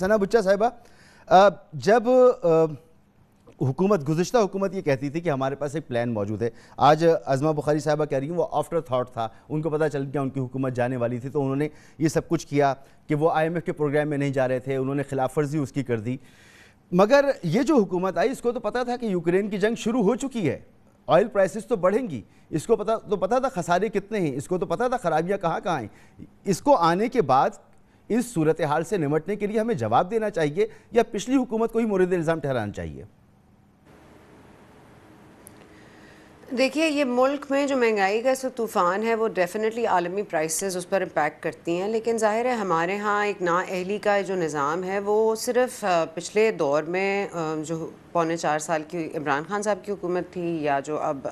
सना बुच्चा साहिबा जब हुकूमत गुजशत हुकूमत ये कहती थी कि हमारे पास एक प्लान मौजूद है आज अजमा बुखारी साहबा कह रही हैं वो आफ्टर थाट था उनको पता चल गया उनकी हुकूमत जाने वाली थी तो उन्होंने ये सब कुछ किया कि वो आईएमएफ के प्रोग्राम में नहीं जा रहे थे उन्होंने खिलाफ वर्जी उसकी कर दी मगर ये जो हुकूमत आई इसको तो पता था कि यूक्रेन की जंग शुरू हो चुकी है ऑयल प्राइसेस तो बढ़ेंगी इसको पता तो पता था खसारे कितने हैं इसको तो पता था खराबियाँ कहाँ कहाँ हैं इसको आने के बाद इस सूरत हाल से निमटने के लिए हमें जवाब देना चाहिए या पिछली हुकूमत को ही मुरद इल्ज़ाम ठहराना चाहिए देखिए ये मुल्क में जो महंगाई का सो तूफ़ान है वो डेफिनेटली आलमी प्राइसेस उस पर इम्पेक्ट करती हैं लेकिन ज़ाहिर है हमारे यहाँ एक ना अहली का जो निज़ाम है वो सिर्फ पिछले दौर में जो पौने चार साल की इमरान खान साहब की हुकूमत थी या जो अब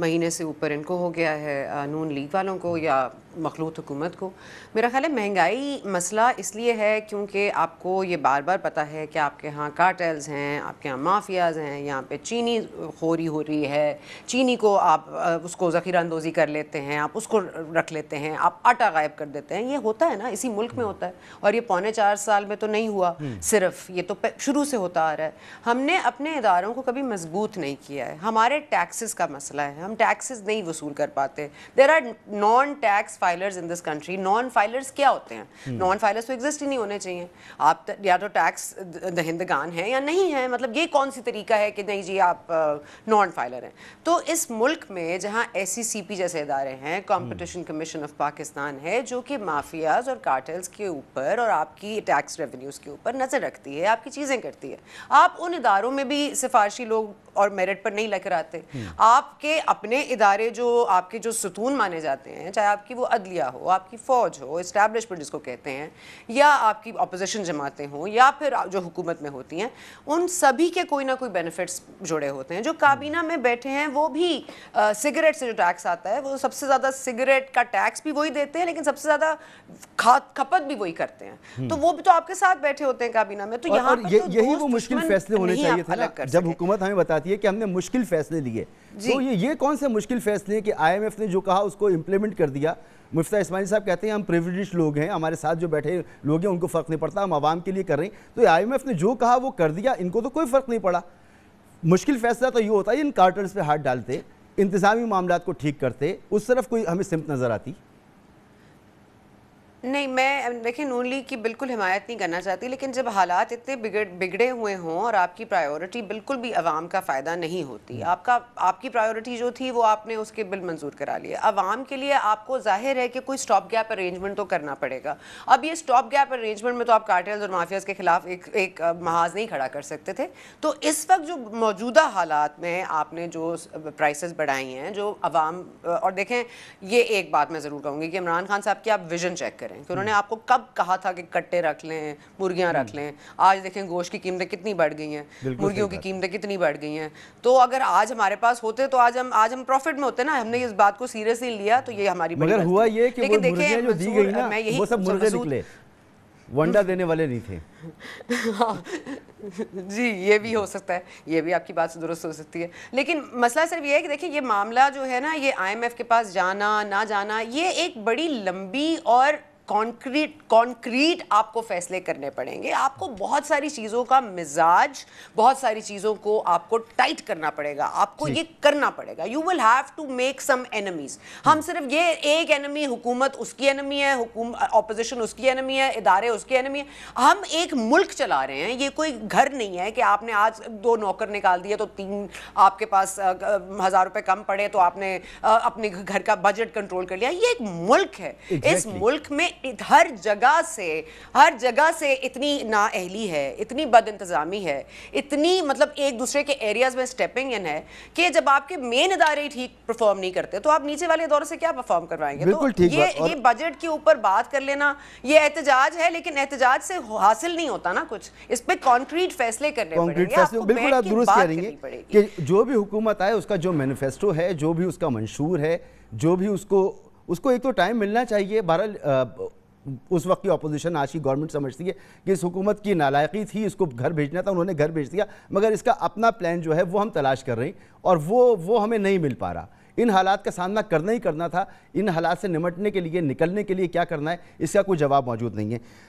महीने से ऊपर इनको हो गया है नून लीग वालों को या मखलूत हुकूमत को मेरा ख्याल है महंगाई मसला इसलिए है क्योंकि आपको ये बार बार पता है कि आपके यहाँ कार्टेल्स हैं आपके यहाँ माफियाज हैं यहाँ पे चीनी खोरी हो रही है चीनी को आप उसको ज़ख़ीरा अंदोज़ी कर लेते हैं आप उसको रख लेते हैं आप आटा गायब कर देते हैं ये होता है ना इसी मुल्क में होता है और ये पौने चार साल में तो नहीं हुआ हम्म। सिर्फ ये तो शुरू से होता आ रहा है हमने अपने इदारों को कभी मजबूत नहीं किया है हमारे टैक्सेस का मसला है हम टैक्सेस नहीं वसूल कर पाते there are non tax filers in this country non filers क्या होते हैं नॉन hmm. फाइलर्स तो एग्जिस्ट ही नहीं होने चाहिए आप त, या तो टैक्स दहिंदगान है या नहीं है मतलब ये कौन सी तरीका है कि नहीं जी आप नॉन फाइलर हैं तो इस मुल्क में जहाँ एस e जैसे इदारे हैं कॉम्पिटिशन कमीशन ऑफ पाकिस्तान है जो कि माफियाज और कार्टल्स के ऊपर और आपकी टैक्स रेवेन्यूज के ऊपर नज़र रखती है आपकी चीज़ें करती है आप उन इदारों में भी सिफारशी लोग और मेरिट पर नहीं लेकर आते hmm. आपके अपने इदारे जो आपके जो सतून माने जाते हैं चाहे आपकी वो अदलिया हो आपकी फ़ौज हो इस्टेब्लिशमेंट जिसको कहते हैं या आपकी अपोजिशन जमातें हों या फिर जो हुकूमत में होती हैं उन सभी के कोई ना कोई बेनिफिट्स जुड़े होते हैं जो काबीना में बैठे हैं वो भी सिगरेट से जो टैक्स आता है वो सबसे ज़्यादा सिगरेट का टैक्स भी वही देते हैं लेकिन सबसे ज़्यादा खपत भी वही करते हैं हम्म। तो वो भी तो आपके साथ बैठे होते हैं काबीना में तो यहाँ तो यही वो मुश्किल फैसले होने चाहिए थे जब हुकूमत हमें बताती है कि हमने मुश्किल फैसले लिए तो ये ये कौन से मुश्किल फैसले हैं कि आईएमएफ ने जो कहा उसको इम्प्लीमेंट कर दिया मुफ्ता इस्माइल साहब कहते हैं हम प्रिविलेज लोग हैं हमारे साथ जो बैठे लोग हैं उनको फ़र्क नहीं पड़ता हम आवाम के लिए कर रहे हैं तो आई ने जो कहा वो कर दिया इनको तो कोई फ़र्क नहीं पड़ा मुश्किल फैसला तो ये होता है इन कार्टर्स पर हाथ डालते इंतज़ामी मामला को ठीक करते उस तरफ कोई हमें सिमत नज़र आती नहीं मैं देखिए नून लीग की बिल्कुल हिमायत नहीं करना चाहती लेकिन जब हालात इतने बिगड़ बिगड़े हुए हों और आपकी प्रायोरिटी बिल्कुल भी अवाम का फ़ायदा नहीं होती हम्म। आपका आपकी प्रायोरिटी जो थी वो आपने उसके बिल मंजूर करा लिए अवाम के लिए आपको जाहिर है कि कोई स्टॉप गैप अरेंजमेंट तो करना पड़ेगा अब ये स्टॉप गैप अरेंजमेंट में तो आप कार्टेल्स और माफियाज के खिलाफ एक एक महाज नहीं खड़ा कर सकते थे तो इस वक्त जो मौजूदा हालात में आपने जो प्राइस बढ़ाई हैं जो अवाम और देखें ये एक बात मैं ज़रूर कहूँगी कि इमरान खान साहब की आप विजन चेक करें करें कि उन्होंने आपको कब कहा था कि कट्टे रख लें मुर्गियां रख हम्म। लें आज देखें गोश्त की कीमतें कितनी बढ़ गई हैं मुर्गियों की कीमतें कितनी बढ़ गई हैं तो अगर आज हमारे पास होते तो आज हम आज हम प्रॉफिट में होते ना हमने इस बात को सीरियसली लिया तो ये हमारी मगर हुआ ये कि लेकिन देखिए मैं यही तो वंडा देने वाले नहीं थे हाँ। जी ये भी हो सकता है ये भी आपकी बात से दुरुस्त हो सकती है लेकिन मसला सिर्फ ये है कि देखिए ये मामला जो है ना ये आईएमएफ के पास जाना ना जाना ये एक बड़ी लंबी और कॉन्क्रीट कॉन्क्रीट आपको फैसले करने पड़ेंगे आपको बहुत सारी चीज़ों का मिजाज बहुत सारी चीज़ों को आपको टाइट करना पड़ेगा आपको ये करना पड़ेगा you will have to make some enemies हम hmm. सिर्फ ये एक एनमी हुकूमत उसकी एनमी है अपोजिशन उसकी एनमी है इदारे उसकी एनमी है हम एक मुल्क चला रहे हैं ये कोई घर नहीं है कि आपने आज दो नौकर निकाल दिए तो तीन आपके पास हज़ार रुपये कम पड़े तो आपने अपने घर का बजट कंट्रोल कर लिया ये एक मुल्क है exactly. इस मुल्क में हर जगह से हर जगह से इतनी नाअहली है इतनी बद इंतज़ामी है इतनी मतलब एक दूसरे के एरियाज़ में स्टेपिंग इन है कि जब आपके मेन इदारे ठीक परफॉर्म नहीं करते तो आप नीचे वाले इदारों से क्या परफॉर्म करवाएंगे तो ये ये बजट के ऊपर बात कर लेना ये एहतजाज है लेकिन एहतजाज से हासिल नहीं होता ना कुछ इस पर कॉन्क्रीट फैसले करने कॉन्क्रीट फैसले बिल्कुल आप दुरुस्त कह कि जो भी हुकूमत आए उसका जो मैनिफेस्टो है जो भी उसका मंशूर है जो भी उसको उसको एक तो टाइम मिलना चाहिए बहरहाल उस वक्त की अपोजिशन आज की गवर्नमेंट समझती है कि इस हुकूमत की नालायकी थी इसको घर भेजना था उन्होंने घर भेज दिया मगर इसका अपना प्लान जो है वो हम तलाश कर रहे हैं और वो वो हमें नहीं मिल पा रहा इन हालात का सामना करना ही करना था इन हालात से निमटने के लिए निकलने के लिए क्या करना है इसका कोई जवाब मौजूद नहीं है